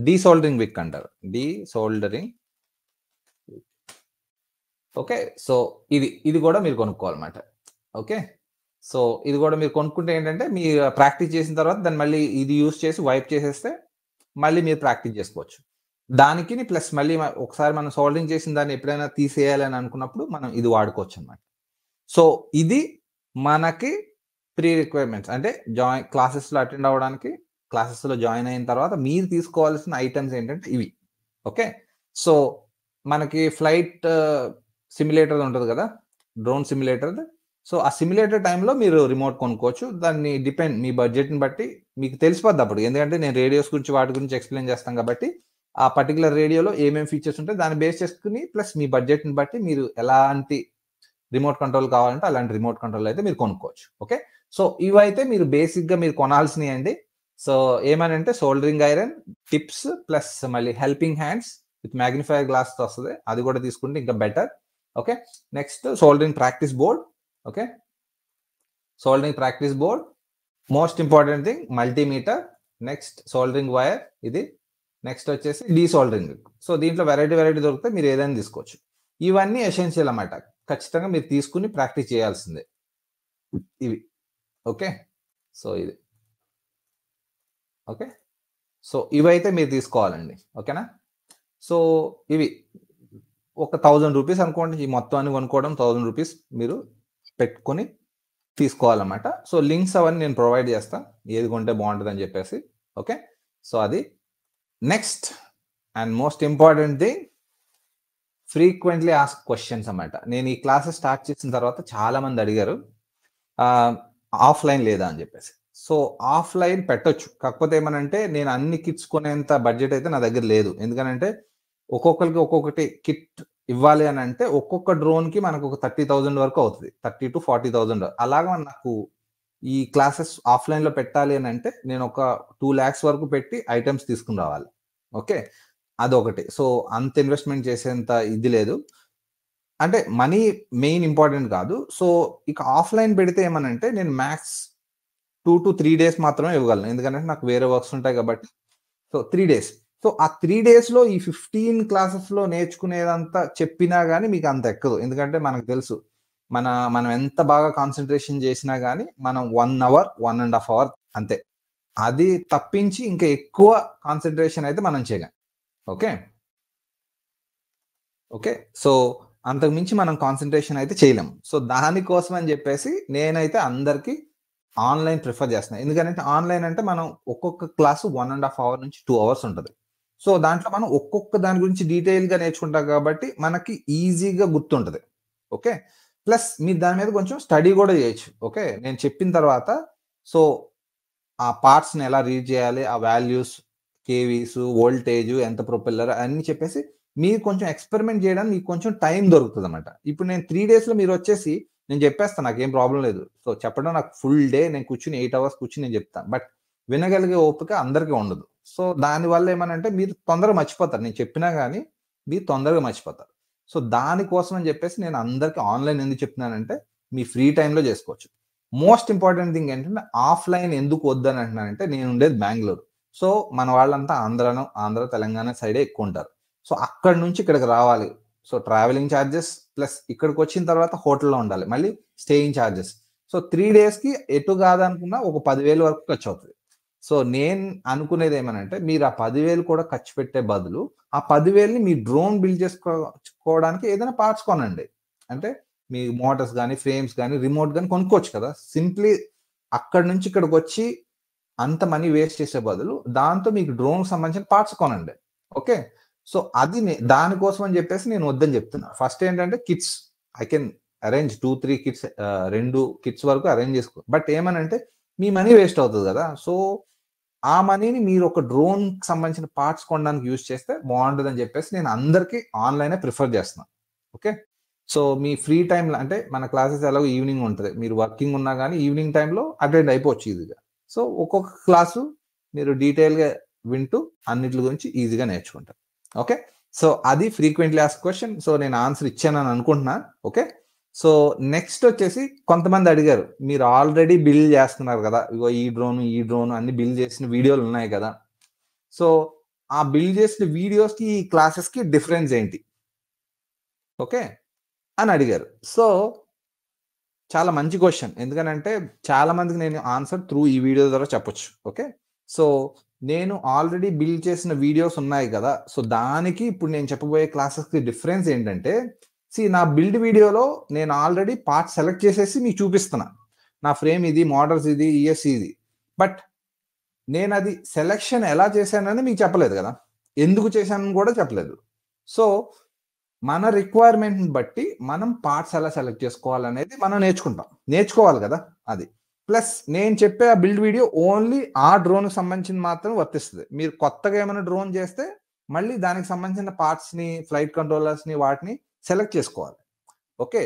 డీ సోల్డరింగ్ విక్ అంటారు డీ సోల్డరింగ్ ఓకే సో ఇది ఇది కూడా మీరు కొనుక్కోవాలన్నమాట ఓకే సో ఇది కూడా మీరు కొనుక్కుంటే ఏంటంటే మీ ప్రాక్టీస్ చేసిన తర్వాత దాన్ని మళ్ళీ ఇది యూస్ చేసి వైప్ చేసేస్తే మళ్ళీ మీరు ప్రాక్టీస్ చేసుకోవచ్చు దానికి ప్లస్ మళ్ళీ ఒకసారి మనం సోల్డింగ్ చేసిన దాన్ని ఎప్పుడైనా తీసేయాలని అనుకున్నప్పుడు మనం ఇది వాడుకోవచ్చు అనమాట సో ఇది మనకి ప్రీ రిక్వైర్మెంట్స్ అంటే జాయిన్ క్లాసెస్లో అటెండ్ అవ్వడానికి క్లాసెస్లో జాయిన్ అయిన తర్వాత మీరు తీసుకోవాల్సిన ఐటమ్స్ ఏంటంటే ఇవి ఓకే సో మనకి ఫ్లైట్ సిమ్యులేటర్ ఉంటుంది కదా డ్రోన్ సిమ్యులేటర్ సో ఆ సిమ్యులేటర్ టైంలో మీరు రిమోట్ కొనుక్కోవచ్చు దాన్ని డిపెండ్ మీ బడ్జెట్ని బట్టి మీకు తెలిసిపోద్ది అప్పుడు ఎందుకంటే నేను రేడియోస్ గురించి వాటి గురించి ఎక్స్ప్లెయిన్ చేస్తాను కాబట్టి ఆ పర్టికులర్ రేడియోలో ఏమేమి ఫీచర్స్ ఉంటాయి దాన్ని బేస్ చేసుకుని ప్లస్ మీ బడ్జెట్ని బట్టి మీరు ఎలాంటి రిమోట్ కంట్రోల్ కావాలంటే అలాంటి రిమోట్ కంట్రోల్ అయితే మీరు కొనుక్కోవచ్చు ఓకే సో ఇవైతే మీరు బేసిక్గా మీరు కొనాల్సినవి అండి సో ఏమని అంటే సోల్డరింగ్ ఐరన్ టిప్స్ ప్లస్ మళ్ళీ హెల్పింగ్ హ్యాండ్స్ విత్ మ్యాగ్నిఫైర్ గ్లాస్తో వస్తుంది అది కూడా తీసుకుంటే ఇంకా better okay next soldering practice board okay soldering practice board most important thing multimeter next soldering wire ఇది నెక్స్ట్ వచ్చేసి డీ సోల్డరింగ్ సో దీంట్లో వెరైటీ వెరైటీ దొరికితే మీరు ఏదైనా తీసుకోవచ్చు ఇవన్నీ ఎసెన్షియల్ అన్నమాట ఖచ్చితంగా మీరు తీసుకుని ప్రాక్టీస్ చేయాల్సిందే ఇవి ఓకే సో ఇది ఓకే సో ఇవైతే మీరు తీసుకోవాలండి ఓకేనా సో ఇవి ఒక థౌజండ్ రూపీస్ అనుకోండి ఈ మొత్తాన్ని కొనుక్కోవడం థౌజండ్ రూపీస్ మీరు పెట్టుకొని తీసుకోవాలన్నమాట సో లింక్స్ అవన్నీ నేను ప్రొవైడ్ చేస్తాను ఏది కొంటే బాగుంటుందని చెప్పేసి ఓకే సో అది next and most important thing frequently ask questions అన్నమాట నేను ఈ క్లాసెస్ స్టార్ట్ చేసిన తర్వాత చాలా మంది అడిగారు ఆఫ్లైన్ లేదా అని చెప్పేసి సో ఆఫ్లైన్ పెట్టొచ్చు కాకపోతే ఏమనంటే నేను అన్ని కిట్స్ కొనేంత బడ్జెట్ అయితే నా దగ్గర లేదు ఎందుకనంటే ఒక్కొక్కరికి ఒక్కొక్కటి కిట్ ఇవ్వాలి అని అంటే ఒక్కొక్క డ్రోన్కి మనకు ఒక థర్టీ థౌజండ్ వరకు అవుతుంది థర్టీ టు ఫార్టీ థౌజండ్ అలాగా నాకు ఈ క్లాసెస్ ఆఫ్లైన్లో పెట్టాలి అని అంటే నేను ఒక టూ ల్యాక్స్ వరకు పెట్టి ఐటమ్స్ తీసుకుని రావాలి ఓకే అదొకటి సో అంత ఇన్వెస్ట్మెంట్ చేసేంత ఇది లేదు అంటే మనీ మెయిన్ ఇంపార్టెంట్ కాదు సో ఇక ఆఫ్లైన్ పెడితే ఏమనంటే నేను max two to three days మాత్రమే ఇవ్వగలను ఎందుకంటే నాకు వేరే వర్క్స్ ఉంటాయి కాబట్టి సో త్రీ డేస్ సో ఆ త్రీ డేస్లో ఈ ఫిఫ్టీన్ క్లాసెస్లో నేర్చుకునేదంతా చెప్పినా కానీ మీకు అంత ఎక్కదు ఎందుకంటే మనకు తెలుసు మన మనం ఎంత బాగా కాన్సన్ట్రేషన్ చేసినా కానీ మనం one hour one and half hour అంతే అది తప్పించి ఇంకా ఎక్కువ కాన్సన్ట్రేషన్ అయితే మనం చేయగలం ఓకే ఓకే సో అంతకు మించి మనం కాన్సన్ట్రేషన్ అయితే చేయలేం సో దానికోసం అని చెప్పేసి నేనైతే అందరికీ ఆన్లైన్ ప్రిఫర్ చేస్తున్నాను ఎందుకంటే ఆన్లైన్ అంటే మనం ఒక్కొక్క class one and half hour నుంచి టూ అవర్స్ ఉంటుంది సో దాంట్లో మనం ఒక్కొక్క దాని గురించి డీటెయిల్గా నేర్చుకుంటాం కాబట్టి మనకి ఈజీగా గుర్తుంటుంది ఓకే ప్లస్ మీరు దాని మీద కొంచెం స్టడీ కూడా చేయొచ్చు ఓకే నేను చెప్పిన తర్వాత సో ఆ పార్ట్స్ని ఎలా రీడ్ చేయాలి ఆ వాల్యూస్ కేవీస్ వోల్టేజ్ ఎంత ప్రొపెల్లర్ అన్ని చెప్పేసి మీరు కొంచెం ఎక్స్పెరిమెంట్ చేయడానికి మీకు కొంచెం టైం దొరుకుతుంది అనమాట ఇప్పుడు నేను త్రీ డేస్లో మీరు వచ్చేసి నేను చెప్పేస్తాను నాకు ఏం ప్రాబ్లం లేదు సో చెప్పడం నాకు ఫుల్ డే నేను కూర్చుని ఎయిట్ అవర్స్ కూర్చుని నేను చెప్తాను బట్ వినగలిగే ఓపిక అందరికీ ఉండదు సో దానివల్ల ఏమనంటే మీరు తొందరగా మర్చిపోతారు నేను చెప్పినా కానీ మీరు తొందరగా మర్చిపోతారు సో దానికోసం అని చెప్పేసి నేను అందరికీ ఆన్లైన్ ఎందుకు చెప్తున్నానంటే మీ ఫ్రీ టైంలో చేసుకోవచ్చు మోస్ట్ ఇంపార్టెంట్ థింగ్ ఏంటంటే ఆఫ్లైన్ ఎందుకు వద్దని అంటున్నానంటే నేను ఉండేది బెంగళూరు సో మన వాళ్ళంతా ఆంధ్రను ఆంధ్ర తెలంగాణ సైడే ఎక్కువ ఉంటారు సో అక్కడి నుంచి ఇక్కడికి రావాలి సో ట్రావెలింగ్ ఛార్జెస్ ప్లస్ ఇక్కడికి వచ్చిన తర్వాత హోటల్లో ఉండాలి మళ్ళీ స్టేయింగ్ ఛార్జెస్ సో త్రీ డేస్కి ఎటు కాదనుకున్నా ఒక పదివేలు వరకు ఖర్చు అవుతుంది సో నేను అనుకునేది ఏమనంటే మీరు ఆ పదివేలు కూడా ఖర్చు పెట్టే బదులు ఆ పదివేలుని మీ డ్రోన్ బిల్డ్ చేసుకోవడానికి ఏదైనా పార్ట్స్ కొనండి అంటే మీ మోటార్స్ కానీ ఫ్రేమ్స్ కానీ రిమోట్ కానీ కొనుక్కోవచ్చు కదా సింప్లీ అక్కడి నుంచి ఇక్కడికి వచ్చి అంత మనీ వేస్ట్ చేసే బదులు దాంతో మీకు డ్రోన్ సంబంధించిన పార్ట్స్ కొనండి ఓకే సో అది దానికోసం అని చెప్పేసి నేను వద్దని చెప్తున్నా ఫస్ట్ ఏంటంటే kits I can arrange two three kits రెండు కిట్స్ వరకు అరేంజ్ చేసుకో బట్ ఏమనంటే మీ మనీ వేస్ట్ అవుతుంది కదా సో ఆ మనీని మీరు ఒక డ్రోన్ సంబంధించిన పార్ట్స్ కొనడానికి యూజ్ చేస్తే బాగుంటుంది అని చెప్పేసి నేను అందరికీ ఆన్లైన్ ప్రిఫర్ చేస్తున్నాను ఓకే సో మీ ఫ్రీ టైంలో అంటే మన క్లాసెస్ ఎలాగో ఈవినింగ్ ఉంటుంది మీరు వర్కింగ్ ఉన్నా కానీ ఈవినింగ్ టైంలో అటెండ్ అయిపోవచ్చు ఇదిగా సో ఒక్కొక్క క్లాసు మీరు డీటెయిల్గా వింటూ అన్నిటి గురించి ఈజీగా నేర్చుకుంటారు ఓకే సో అది ఫ్రీక్వెంట్లీ ఆస్ క్వశ్చన్ సో నేను ఆన్సర్ ఇచ్చానని అనుకుంటున్నాను ఓకే సో నెక్స్ట్ వచ్చేసి కొంతమంది అడిగారు మీరు ఆల్రెడీ బిల్డ్ చేస్తున్నారు కదా ఇగో ఈ డ్రోన్ ఈ డ్రోన్ అన్ని బిల్డ్ చేసిన వీడియోలు ఉన్నాయి కదా సో ఆ బిల్డ్ చేసిన వీడియోస్కి ఈ క్లాసెస్కి డిఫరెన్స్ ఏంటి ఓకే అని అడిగారు సో చాలా మంచి క్వశ్చన్ ఎందుకనంటే చాలా మందికి నేను ఆన్సర్ త్రూ ఈ వీడియో ద్వారా చెప్పొచ్చు ఓకే సో నేను ఆల్రెడీ బిల్డ్ చేసిన వీడియోస్ ఉన్నాయి కదా సో దానికి ఇప్పుడు నేను చెప్పబోయే క్లాసెస్కి డిఫరెన్స్ ఏంటంటే సి నా బిల్డ్ వీడియోలో నేను ఆల్రెడీ పార్ట్ సెలెక్ట్ చేసేసి మీకు చూపిస్తున్నా నా ఫ్రేమ్ ఇది మోడల్స్ ఇది ఇఎస్ ఇది బట్ నేను అది సెలెక్షన్ ఎలా చేశానని మీకు చెప్పలేదు కదా ఎందుకు చేశానని కూడా చెప్పలేదు సో మన రిక్వైర్మెంట్ని బట్టి మనం పార్ట్స్ ఎలా సెలెక్ట్ చేసుకోవాలనేది మనం నేర్చుకుంటాం నేర్చుకోవాలి కదా అది ప్లస్ నేను చెప్పే ఆ బిల్డ్ వీడియో ఓన్లీ ఆ డ్రోన్కి సంబంధించింది మాత్రం వర్తిస్తుంది మీరు కొత్తగా ఏమైనా డ్రోన్ చేస్తే మళ్ళీ దానికి సంబంధించిన పార్ట్స్ని ఫ్లైట్ కంట్రోలర్స్ని వాటిని సెలెక్ట్ చేసుకోవాలి ఓకే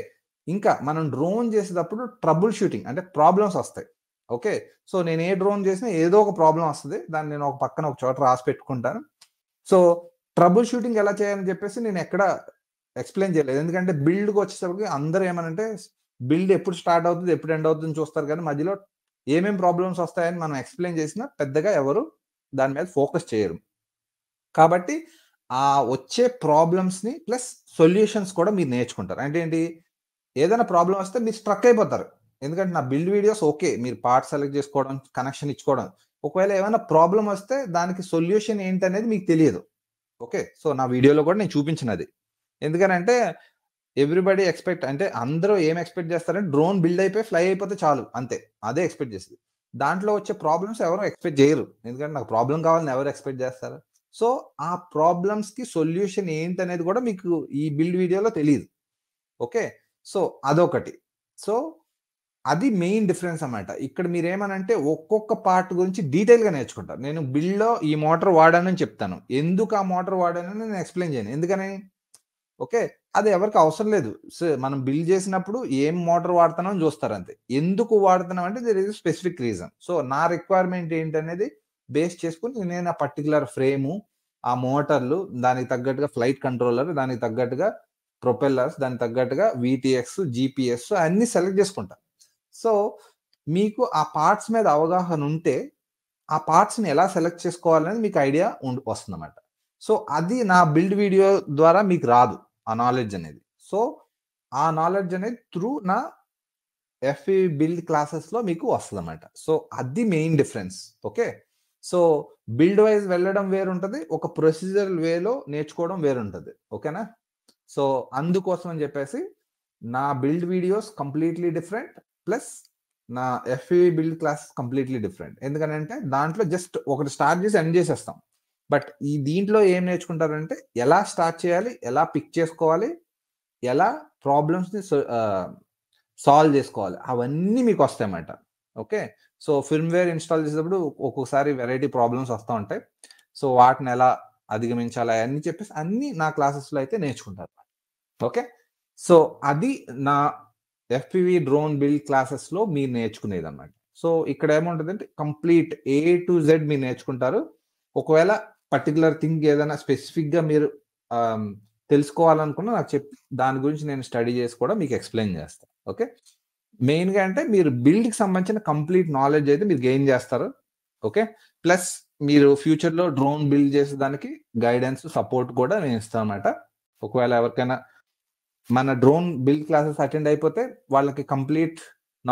ఇంకా మనం డ్రోన్ చేసేటప్పుడు ట్రబుల్ షూటింగ్ అంటే ప్రాబ్లమ్స్ వస్తాయి ఓకే సో నేను ఏ డ్రోన్ చేసినా ఏదో ఒక ప్రాబ్లం వస్తుంది దాన్ని నేను ఒక పక్కన ఒక చోట రాసి పెట్టుకుంటాను సో ట్రబుల్ షూటింగ్ ఎలా చేయాలని చెప్పేసి నేను ఎక్కడ ఎక్స్ప్లెయిన్ చేయలేదు ఎందుకంటే బిల్డ్కి వచ్చేసరికి అందరూ ఏమనంటే బిల్డ్ ఎప్పుడు స్టార్ట్ అవుతుంది ఎప్పుడు ఎండ్ అవుతుంది చూస్తారు కానీ మధ్యలో ఏమేమి ప్రాబ్లమ్స్ వస్తాయని మనం ఎక్స్ప్లెయిన్ చేసినా పెద్దగా ఎవరు దాని మీద ఫోకస్ చేయరు కాబట్టి ఆ వచ్చే ప్రాబ్లమ్స్ని ప్లస్ సొల్యూషన్స్ కూడా మీరు నేర్చుకుంటారు అంటే ఏంటి ఏదైనా ప్రాబ్లం వస్తే మీరు స్ట్రక్ అయిపోతారు ఎందుకంటే నా బిల్డ్ వీడియోస్ ఓకే మీరు పార్ట్ సెలెక్ట్ చేసుకోవడం కనెక్షన్ ఇచ్చుకోవడం ఒకవేళ ఏమైనా ప్రాబ్లం వస్తే దానికి సొల్యూషన్ ఏంటనేది మీకు తెలియదు ఓకే సో నా వీడియోలో కూడా నేను చూపించినది ఎందుకనంటే ఎవ్రీబడి ఎక్స్పెక్ట్ అంటే అందరూ ఏం ఎక్స్పెక్ట్ చేస్తారంటే డ్రోన్ బిల్డ్ అయిపోయి ఫ్లై అయిపోతే చాలు అంతే అదే ఎక్స్పెక్ట్ చేసేది దాంట్లో వచ్చే ప్రాబ్లమ్స్ ఎవరు ఎక్స్పెక్ట్ చేయరు ఎందుకంటే నాకు ప్రాబ్లం కావాలని ఎవరు ఎక్స్పెక్ట్ చేస్తారు సో ఆ ప్రాబ్లమ్స్కి సొల్యూషన్ ఏంటి అనేది కూడా మీకు ఈ బిల్డ్ వీడియోలో తెలియదు ఓకే సో అదొకటి సో అది మెయిన్ డిఫరెన్స్ అనమాట ఇక్కడ మీరు ఏమనంటే ఒక్కొక్క పార్ట్ గురించి డీటెయిల్గా నేర్చుకుంటారు నేను బిల్డ్లో ఈ మోటార్ వాడానని చెప్తాను ఎందుకు ఆ మోటార్ వాడానని నేను ఎక్స్ప్లెయిన్ చేయను ఎందుకని ఓకే అది ఎవరికి అవసరం లేదు సో మనం బిల్డ్ చేసినప్పుడు ఏం మోటార్ వాడుతున్నామని చూస్తారు అంతే ఎందుకు వాడుతున్నాం అంటే there is specific reason so నా రిక్వైర్మెంట్ ఏంటనేది బేస్ చేసుకుని నేను ఆ పర్టికులర్ ఫ్రేము ఆ మోటార్లు దానికి తగ్గట్టుగా ఫ్లైట్ కంట్రోలర్ దానికి తగ్గట్టుగా ప్రొపెల్లర్స్ దానికి తగ్గట్టుగా విటిఎక్స్ జీపీఎస్ అన్నీ సెలెక్ట్ చేసుకుంటా సో మీకు ఆ పార్ట్స్ మీద అవగాహన ఉంటే ఆ పార్ట్స్ని ఎలా సెలెక్ట్ చేసుకోవాలనేది మీకు ఐడియా ఉండి వస్తుందన్నమాట సో అది నా బిల్డ్ వీడియో ద్వారా మీకు రాదు ఆ నాలెడ్జ్ అనేది సో ఆ నాలెడ్జ్ అనేది త్రూ నా ఎఫ్ఈ బిల్డ్ క్లాసెస్లో మీకు వస్తుంది అనమాట సో అది main difference okay so build wise వెళ్ళడం వేరుంటుంది ఒక ప్రొసీజర్ వేలో నేర్చుకోవడం వేరుంటుంది ఓకేనా సో అందుకోసం అని చెప్పేసి నా build videos completely different plus నా ఎఫ్ఈ బిల్డ్ క్లాస్ కంప్లీట్లీ డిఫరెంట్ అంటే దాంట్లో జస్ట్ ఒకటి స్టార్ట్ చేసి ఎండ్ చేసేస్తాం బట్ ఈ దీంట్లో ఏం నేర్చుకుంటారంటే ఎలా స్టార్ట్ చేయాలి ఎలా పిక్ చేసుకోవాలి ఎలా ప్రాబ్లమ్స్ని సాల్వ్ చేసుకోవాలి అవన్నీ మీకు వస్తాయన్నమాట ఓకే సో ఫిల్మ్వేర్ ఇన్స్టాల్ చేసేటప్పుడు ఒక్కొక్కసారి వెరైటీ ప్రాబ్లమ్స్ వస్తూ ఉంటాయి సో వాటిని ఎలా అధిగమించాలి అని చెప్పేసి అన్నీ నా క్లాసెస్లో అయితే నేర్చుకుంటారు ఓకే సో అది నా ఎఫ్పివి డ్రోన్ బిల్డ్ క్లాసెస్లో మీరు నేర్చుకునేది అన్నమాట సో ఇక్కడ ఏముంటుందంటే కంప్లీట్ ఏ టు జెడ్ మీరు నేర్చుకుంటారు ఒకవేళ పర్టికులర్ థింగ్ ఏదైనా స్పెసిఫిక్గా మీరు తెలుసుకోవాలనుకున్నా నాకు చెప్ దాని గురించి నేను స్టడీ చేసి కూడా మీకు ఎక్స్ప్లెయిన్ చేస్తాను ఓకే మెయిన్గా అంటే మీరు బిల్డ్కి సంబంధించిన కంప్లీట్ నాలెడ్జ్ అయితే మీరు గెయిన్ చేస్తారు ఓకే ప్లస్ మీరు ఫ్యూచర్లో డ్రోన్ బిల్డ్ చేసే దానికి గైడెన్స్ సపోర్ట్ కూడా నేను ఇస్తాను అనమాట ఒకవేళ ఎవరికైనా మన డ్రోన్ బిల్డ్ క్లాసెస్ అటెండ్ అయిపోతే వాళ్ళకి కంప్లీట్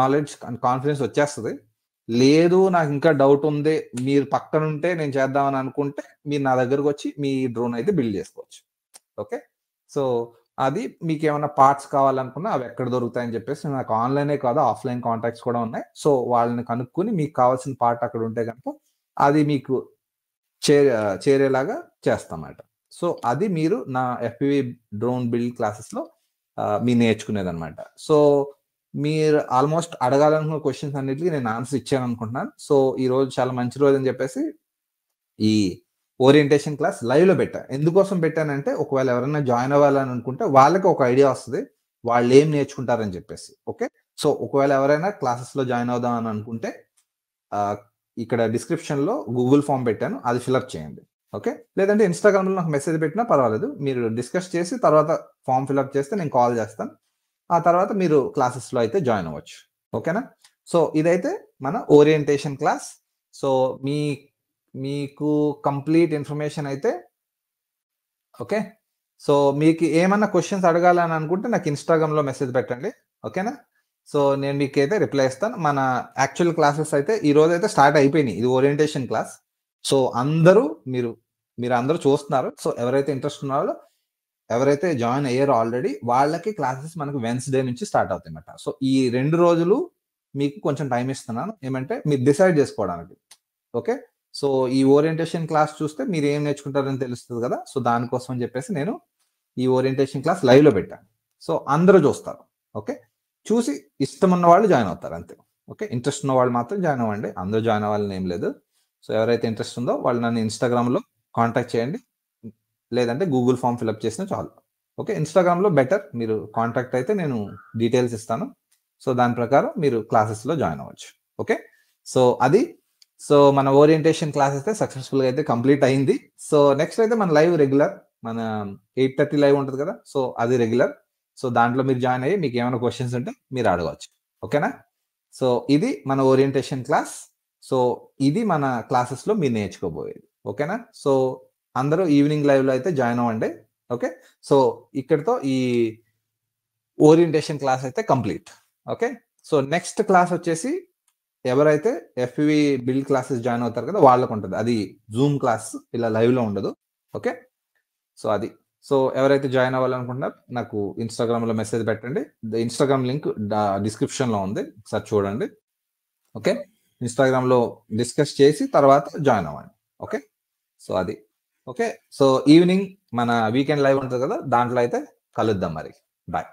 నాలెడ్జ్ అండ్ కాన్ఫిడెన్స్ వచ్చేస్తుంది లేదు నాకు ఇంకా డౌట్ ఉంది మీరు పక్కన ఉంటే నేను చేద్దామని అనుకుంటే మీరు నా దగ్గరకు వచ్చి మీ డ్రోన్ అయితే బిల్డ్ చేసుకోవచ్చు ఓకే సో అది మీకు ఏమైనా పార్ట్స్ కావాలనుకున్నా అవి ఎక్కడ దొరుకుతాయని చెప్పేసి నాకు ఆన్లైనే కాదు ఆఫ్లైన్ కాంటాక్ట్స్ కూడా ఉన్నాయి సో వాళ్ళని కనుక్కొని మీకు కావాల్సిన పార్ట్ అక్కడ ఉంటే కనుక అది మీకు చే చేరేలాగా చేస్తామన్నమాట సో అది మీరు నా ఎఫ్పివి డ్రోన్ బిల్డ్ క్లాసెస్లో మీరు నేర్చుకునేది అనమాట సో మీరు ఆల్మోస్ట్ అడగాలనుకున్న క్వశ్చన్స్ అన్నిటికీ నేను ఆన్సర్ ఇచ్చాను అనుకుంటున్నాను సో ఈ రోజు చాలా మంచి రోజు అని చెప్పేసి ఈ ఓరియంటేషన్ క్లాస్ లైవ్ లో పెట్టా ఎందుకోసం పెట్టానంటే ఒకవేళ ఎవరైనా జాయిన్ అవ్వాలని అనుకుంటే వాళ్ళకి ఒక ఐడియా వస్తుంది వాళ్ళు ఏం నేర్చుకుంటారని చెప్పేసి ఓకే సో ఒకవేళ ఎవరైనా క్లాసెస్ లో జాయిన్ అవుదాం అని అనుకుంటే ఇక్కడ డిస్క్రిప్షన్ లో గూగుల్ ఫామ్ పెట్టాను అది ఫిల్అప్ చేయండి ఓకే లేదంటే ఇన్స్టాగ్రామ్లో నాకు మెసేజ్ పెట్టినా పర్వాలేదు మీరు డిస్కస్ చేసి తర్వాత ఫామ్ ఫిల్అప్ చేస్తే నేను కాల్ చేస్తాను ఆ తర్వాత మీరు క్లాసెస్లో అయితే జాయిన్ అవ్వచ్చు ఓకేనా సో ఇదైతే మన ఓరియంటేషన్ క్లాస్ సో మీ మీకు కంప్లీట్ ఇన్ఫర్మేషన్ అయితే ఓకే సో మీకు ఏమన్నా క్వశ్చన్స్ అడగాలని అనుకుంటే నాకు ఇన్స్టాగ్రామ్లో మెసేజ్ పెట్టండి ఓకేనా సో నేను మీకు అయితే రిప్లై ఇస్తాను మన యాక్చువల్ క్లాసెస్ అయితే ఈ రోజు అయితే స్టార్ట్ అయిపోయినాయి ఇది ఓరియంటేషన్ క్లాస్ సో అందరూ మీరు మీరు అందరూ చూస్తున్నారు సో ఎవరైతే ఇంట్రెస్ట్ ఉన్నారో ఎవరైతే జాయిన్ అయ్యారో ఆల్రెడీ వాళ్ళకి క్లాసెస్ మనకు వెన్స్డే నుంచి స్టార్ట్ అవుతాయి అన్నమాట సో ఈ రెండు రోజులు మీకు కొంచెం టైం ఇస్తున్నాను ఏమంటే మీరు డిసైడ్ చేసుకోవడానికి ఓకే సో ఈ ఓరియంటేషన్ క్లాస్ చూస్తే మీరు ఏం నేర్చుకుంటారని తెలుస్తుంది కదా సో దానికోసం అని చెప్పేసి నేను ఈ ఓరియంటేషన్ క్లాస్ లైవ్లో పెట్టాను సో అందరూ చూస్తారు ఓకే చూసి ఇష్టం ఉన్న వాళ్ళు జాయిన్ అవుతారు అంతే ఓకే ఇంట్రెస్ట్ ఉన్న వాళ్ళు మాత్రం జాయిన్ అవ్వండి అందరూ జాయిన్ అవ్వాలని ఏం లేదు సో ఎవరైతే ఇంట్రెస్ట్ ఉందో వాళ్ళు నన్ను ఇన్స్టాగ్రామ్లో కాంటాక్ట్ చేయండి లేదంటే గూగుల్ ఫామ్ ఫిలప్ చేసినా చాలు ఓకే ఇన్స్టాగ్రామ్లో బెటర్ మీరు కాంటాక్ట్ అయితే నేను డీటెయిల్స్ ఇస్తాను సో దాని ప్రకారం మీరు క్లాసెస్లో జాయిన్ అవ్వచ్చు ఓకే సో అది సో మన ఓరియంటేషన్ క్లాస్ అయితే సక్సెస్ఫుల్గా అయితే కంప్లీట్ అయింది సో నెక్స్ట్ అయితే మన లైవ్ రెగ్యులర్ మన ఎయిట్ థర్టీ లైవ్ ఉంటుంది కదా సో అది రెగ్యులర్ సో దాంట్లో మీరు జాయిన్ అయ్యి మీకు ఏమైనా క్వశ్చన్స్ ఉంటే మీరు అడగవచ్చు ఓకేనా సో ఇది మన ఓరియంటేషన్ క్లాస్ సో ఇది మన క్లాసెస్లో మీరు నేర్చుకోబోయేది ఓకేనా సో అందరూ ఈవినింగ్ లైవ్లో అయితే జాయిన్ అవ్వండి ఓకే సో ఇక్కడితో ఈ ఓరియంటేషన్ క్లాస్ అయితే complete okay so next class వచ్చేసి ఎవరైతే ఎఫ్వి బిల్డ్ క్లాసెస్ జాయిన్ అవుతారు కదా వాళ్ళకు ఉంటుంది అది జూమ్ క్లాస్ ఇలా లైవ్లో ఉండదు ఓకే సో అది సో ఎవరైతే జాయిన్ అవ్వాలనుకుంటున్నారు నాకు ఇన్స్టాగ్రామ్లో మెసేజ్ పెట్టండి ఇన్స్టాగ్రామ్ లింక్ డిస్క్రిప్షన్లో ఉంది ఒకసారి చూడండి ఓకే ఇన్స్టాగ్రామ్లో డిస్కస్ చేసి తర్వాత జాయిన్ అవ్వండి ఓకే సో అది ఓకే సో ఈవినింగ్ మన వీకెండ్ లైవ్ ఉంటుంది కదా దాంట్లో అయితే కలుద్దాం మరి బాయ్